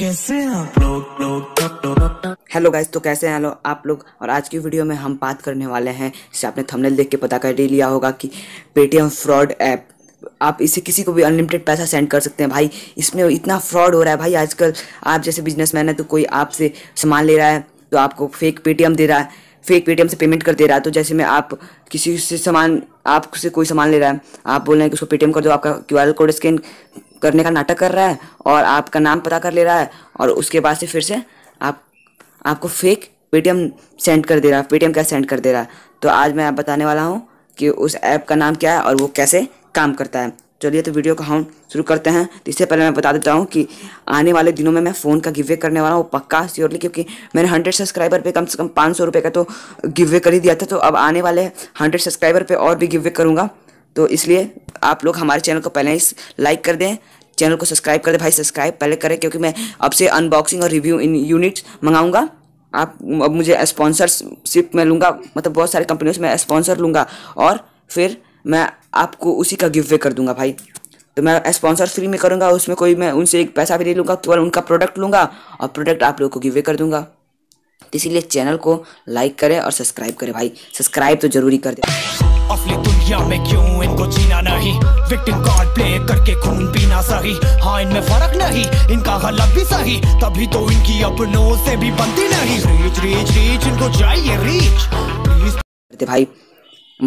कैसे आप लोग लोग हेलो गाइस तो कैसे हैं लो आप लोग और आज की वीडियो में हम बात करने वाले हैं जिसे आपने थंबनेल देख के पता कर ही लिया होगा कि पेटीएम फ्रॉड ऐप आप इसे किसी को भी अनलिमिटेड पैसा सेंड कर सकते हैं भाई इसमें इतना फ्रॉड हो रहा है भाई आजकल आप जैसे बिजनेसमैन है तो कोई आपसे सामान ले रहा है तो आपको फेक पेटीएम दे रहा है फेक पेटीएम से पेमेंट कर दे रहा है तो जैसे मैं आप किसी से सामान आप से कोई सामान ले रहा है आप बोल रहे हैं कि उसको पेटीएम कर दो आपका क्यू कोड स्कैन करने का नाटक कर रहा है और आपका नाम पता कर ले रहा है और उसके बाद से फिर से आप आपको फेक पेटीएम सेंड कर दे रहा है पेटीएम क्या सेंड कर दे रहा है तो आज मैं आप बताने वाला हूँ कि उस ऐप का नाम क्या है और वो कैसे काम करता है चलिए तो वीडियो को हम शुरू करते हैं तो इससे पहले मैं बता देता हूँ कि आने वाले दिनों में मैं फ़ोन का गिवे करने वाला हूँ पक्का श्योरली क्योंकि मैंने हंड्रेड सब्सक्राइबर पे कम से कम पाँच सौ रुपये का तो गिवे कर ही दिया था तो अब आने वाले हंड्रेड सब्सक्राइबर पर और भी गिवे करूँगा तो इसलिए आप लोग हमारे चैनल को पहले ही लाइक कर दें चैनल को सब्सक्राइब कर दें भाई सब्सक्राइब पहले करें क्योंकि मैं अब से अनबॉक्सिंग और रिव्यू इन यूनिट्स मंगाऊंगा आप अब मुझे स्पॉन्सरशिप में लूँगा मतलब बहुत सारी कंपनियों से मैं स्पॉन्सर लूँगा और फिर मैं आपको उसी का गिव वे कर दूंगा भाई तो मैं स्पॉन्सर फ्री में करूंगा उसमें कोई मैं उनसे एक पैसा भी नहीं लूंगा केवल उनका प्रोडक्ट लूंगा और प्रोडक्ट आप लोगों को गिव वे कर दूंगा तो इसीलिए चैनल को लाइक करें और सब्सक्राइब करें भाई सब्सक्राइब तो जरूरी कर दे दुनिया में क्यों इनको जीना नहीं विक्टिम कार्ड प्ले करके खून पीना सही हाँ इनमें फर्क नहीं इनका गलत भी सही तभी तो इनकी अपनों से भी बनती नहीं रीच रीच रीच इनको चाहिए रीच प्लीज भाई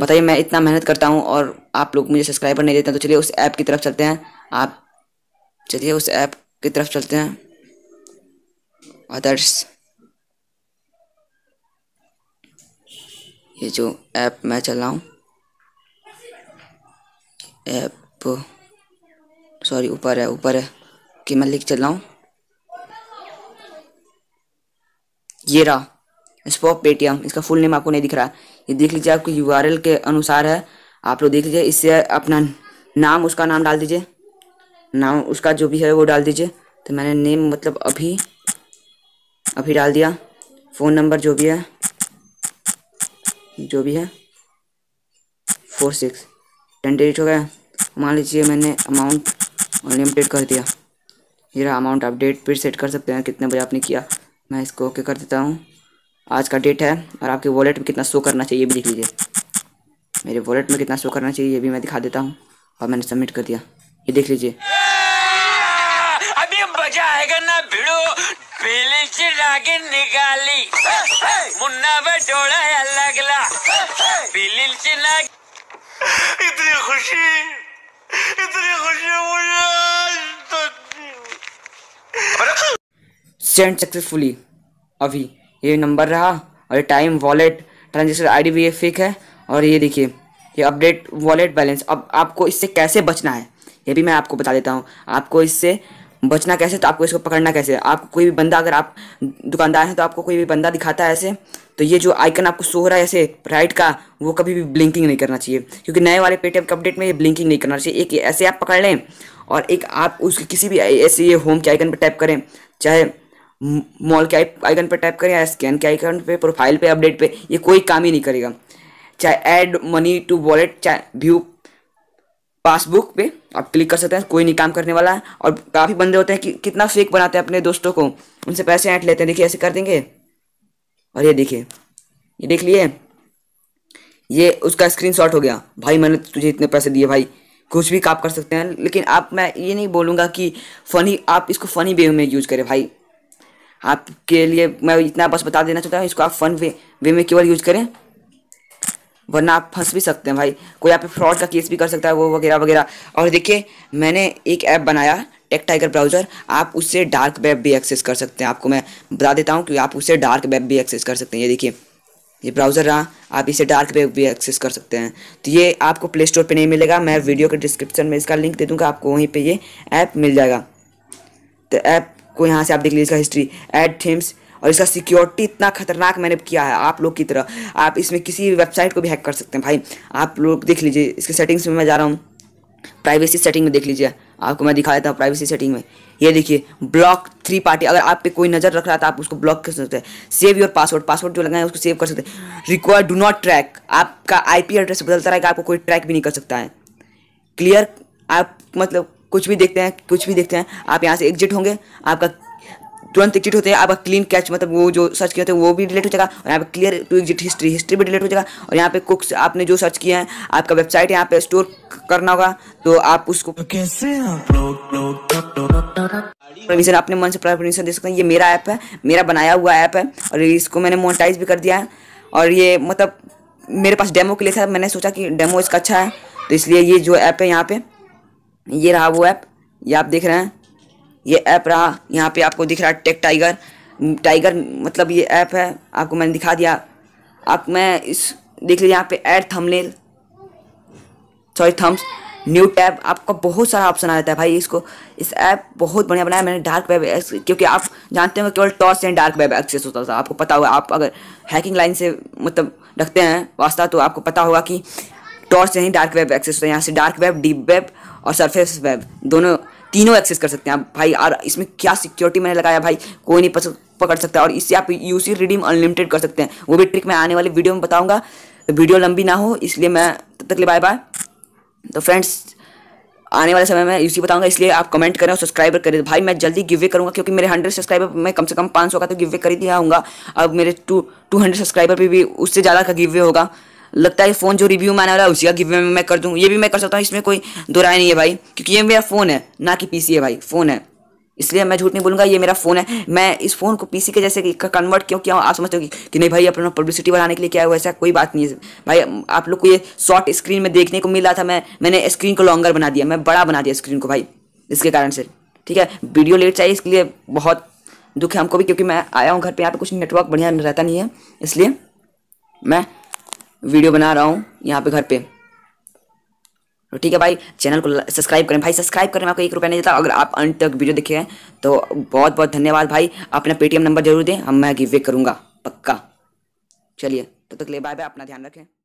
बताइए मैं इतना मेहनत करता हूँ और आप लोग मुझे सब्सक्राइबर नहीं देते तो चलिए उस ऐप की तरफ चलते हैं आप चलिए उस ऐप की तरफ चलते हैं अदर्स ये जो ऐप मैं चल रहा हूँ ऐप सॉरी ऊपर है ऊपर है कि मैं लिख चल रहा हूँ ये रहा स्पॉप पेटीएम इसका फुल नेम आपको नहीं दिख रहा ये देख लीजिए आपके यू के अनुसार है आप लोग देख लीजिए इससे अपना नाम उसका नाम डाल दीजिए नाम उसका जो भी है वो डाल दीजिए तो मैंने नेम मतलब अभी अभी डाल दिया फ़ोन नंबर जो भी है जो भी है फोर सिक्स टेन डेट हो गया मान लीजिए मैंने अमाउंट अनलिमिटेड कर दिया ये अमाउंट आप डेट फिर सेट कर सकते हैं कितने बजे आपने किया मैं इसको ओके कर देता हूँ आज का डेट है और आपके वॉलेट में कितना शो करना चाहिए ये भी लिख लीजिए मेरे वॉलेट में कितना शो करना चाहिए ये भी मैं दिखा देता हूँ और मैंने सबमिट कर दिया ये देख लीजिए अभी मजा आएगा ना भिड़ो निकाली मुन्ना बटोड़ा इतनी खुशी इतनी खुशी मुझे सेंड सक्सेसफुली अभी ये नंबर रहा और ये टाइम वॉलेट ट्रांजेक्शन आई भी ये फेक है और ये देखिए ये अपडेट वॉलेट बैलेंस अब आपको इससे कैसे बचना है ये भी मैं आपको बता देता हूँ आपको इससे बचना कैसे तो आपको इसको पकड़ना कैसे आपको कोई भी बंदा अगर आप दुकानदार हैं तो आपको कोई भी बंदा दिखाता है ऐसे तो ये जो आइकन आपको सो रहा है ऐसे राइट का वो कभी भी ब्लिंकिंग नहीं करना चाहिए क्योंकि नए वाले पेटीएम के अपडेट में ये ब्लिंकिंग नहीं करना चाहिए एक ऐसे आप पकड़ लें और एक आप उसके किसी भी ऐसे ये होम के आइकन पर टैप करें चाहे मॉल के आइकन पर टैप करें या स्कैन के आइकन पर प्रोफाइल पर अपडेट पर ये कोई काम ही नहीं करेगा चाहे ऐड मनी टू वॉलेट चाहे व्यू पासबुक पे आप क्लिक कर सकते हैं कोई नहीं काम करने वाला है और काफ़ी बंदे होते हैं कि कितना फेक बनाते हैं अपने दोस्तों को उनसे पैसे ऐड लेते हैं देखिए ऐसे कर देंगे और ये देखिए ये देख लिए ये उसका स्क्रीनशॉट हो गया भाई मैंने तो तुझे इतने पैसे दिए भाई कुछ भी काम कर सकते हैं लेकिन आप मैं ये नहीं बोलूँगा कि फ़नी आप इसको फ़नी वे में यूज़ करें भाई आपके लिए मैं इतना बस बता देना चाहता हूँ इसको आप फन वे वे में केवल यूज करें वरना आप फंस भी सकते हैं भाई कोई आप फ्रॉड का केस भी कर सकता है वो वगैरह वगैरह और देखिए मैंने एक ऐप बनाया टेक टाइगर ब्राउज़र आप उससे डार्क वेब भी एक्सेस कर सकते हैं आपको मैं बता देता हूँ कि आप उससे डार्क वेब भी एक्सेस कर सकते हैं ये देखिए ये ब्राउज़र रहा आप इसे डार्क वेब भी एक्सेस कर सकते हैं तो ये आपको प्ले स्टोर पर नहीं मिलेगा मैं वीडियो के डिस्क्रिप्शन में इसका लिंक दे दूँगा आपको वहीं पर ये ऐप मिल जाएगा तो ऐप को यहाँ से आप देख लीजिए इसका हिस्ट्री एड थीम्स और इसका सिक्योरिटी इतना खतरनाक मैंने किया है आप लोग की तरह आप इसमें किसी वेबसाइट को भी हैक कर सकते हैं भाई आप लोग देख लीजिए इसके सेटिंग्स में मैं जा रहा हूँ प्राइवेसी सेटिंग में देख लीजिए आपको मैं दिखा देता हूँ प्राइवेसी सेटिंग में ये देखिए ब्लॉक थ्री पार्टी अगर आप पे कोई नज़र रख रहा था तो आप उसको ब्लॉक कर सकते हैं सेव योर पासवर्ड पासवर्ड जो लगाए उसको सेव कर सकते हैं रिक्वायर डू नॉट ट्रैक आपका आईपी एड्रेस बदलता रहेगा आपको कोई ट्रैक भी नहीं कर सकता है क्लियर आप मतलब कुछ भी देखते हैं कुछ भी देखते हैं आप यहाँ से एग्जिट होंगे आपका तुरंत एग्जिट होते हैं आपका क्लीन कैच मतलब वो जो सर्च किया होते हैं वो भी डिलीट हो जाएगा और यहाँ पे clear to exit history history भी डिलीट हो जाएगा और यहाँ पे कुक्स आपने जो सर्च किया है आपका वेबसाइट यहाँ पे स्टोर करना होगा तो आप उसको तो कैसे परमिशन अपने मन से परमिशन दे सकते हैं ये मेरा ऐप है मेरा बनाया हुआ ऐप है और इसको मैंने मोनिटाइज भी कर दिया है और ये मतलब मेरे पास डेमो के लिए था मैंने सोचा कि डेमो इसका अच्छा है तो इसलिए ये जो ऐप है यहाँ पे ये रहा वो ऐप ये आप देख रहे हैं ये ऐप रहा यहाँ पे आपको दिख रहा है टेक टाइगर टाइगर मतलब ये ऐप है आपको मैंने दिखा दिया आप मैं इस देख लीजिए यहाँ पे add thumbnail sorry thumbs new tab आपका बहुत सारा ऑप्शन आ जाता है भाई इसको इस ऐप बहुत बढ़िया बनाया मैंने डार्क वेब क्योंकि आप जानते हो केवल Tor and dark web access होता था आपको पता होगा आप अगर हैकिंग लाइन से मतलब रखते हैं वास्ता तो आपको पता होगा कि टॉर्च से ही डार्क वेब एक्सेस होता है यहाँ से डार्क वेब डीप वेब और सरफेस वेब दोनों तीनों एक्सेस कर सकते हैं आप भाई और इसमें क्या सिक्योरिटी मैंने लगाया भाई कोई नहीं पकड़ सकता और इससे आप यूसी रिडीम अनलिमिटेड कर सकते हैं वो भी ट्रिक मैं आने वाली वीडियो में बताऊंगा वीडियो लंबी ना हो इसलिए मैं तब तक ले बाय बाय तो फ्रेंड्स आने वाले समय में यूसी बताऊंगा इसलिए आप कमेंट करें और सब्सक्राइबर करें भाई मैं जल्दी गिव वे क्योंकि मेरे हंड्रेड सब्सक्राइबर मैं कम से कम पाँच सौ का तो गिवे कर ही दिया हूँ अब मेरे टू टू हंड्रेड सब्सक्राइबर पर भी उससे ज़्यादा का गिव वे होगा लगता है फ़ोन जो रिव्यू मैंने वाला है उसी का गिव में मैं कर दूँ ये भी मैं कर सकता हूँ इसमें कोई दो राय नहीं है भाई क्योंकि ये मेरा फ़ोन है ना कि पीसी है भाई फ़ोन है इसलिए मैं झूठ नहीं बोलूंगा ये मेरा फ़ोन है मैं इस फ़ोन को पीसी के जैसे कन्वर्ट क्यों किया आप समझते हो कि, कि नहीं भाई अपना पब्लिसिटी बनाने के लिए क्या है वैसा कोई बात नहीं है भाई आप लोग को ये शॉर्ट स्क्रीन में देखने को मिला था मैं मैंने स्क्रीन को लॉन्गर बना दिया मैं बड़ा बना दिया स्क्रीन को भाई इसके कारण से ठीक है वीडियो लेट चाहिए इसके लिए बहुत दुख है हमको भी क्योंकि मैं आया हूँ घर पर यहाँ पर कुछ नेटवर्क बढ़िया रहता नहीं है इसलिए मैं वीडियो बना रहा हूँ यहाँ पे घर पे तो ठीक है भाई चैनल को सब्सक्राइब करें भाई सब्सक्राइब करें आपको एक रुपया नहीं देता अगर आप अंत तक वीडियो देखे हैं तो बहुत बहुत धन्यवाद भाई अपना पेटीएम नंबर जरूर दें हम मैं गिवे करूँगा पक्का चलिए तब तो तक ले बाय बाय अपना ध्यान रखें